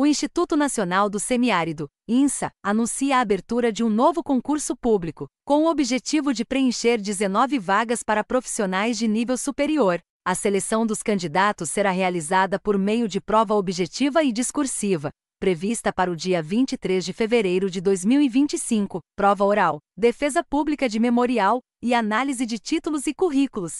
O Instituto Nacional do Semiárido, INSA, anuncia a abertura de um novo concurso público, com o objetivo de preencher 19 vagas para profissionais de nível superior. A seleção dos candidatos será realizada por meio de prova objetiva e discursiva, prevista para o dia 23 de fevereiro de 2025, prova oral, defesa pública de memorial e análise de títulos e currículos.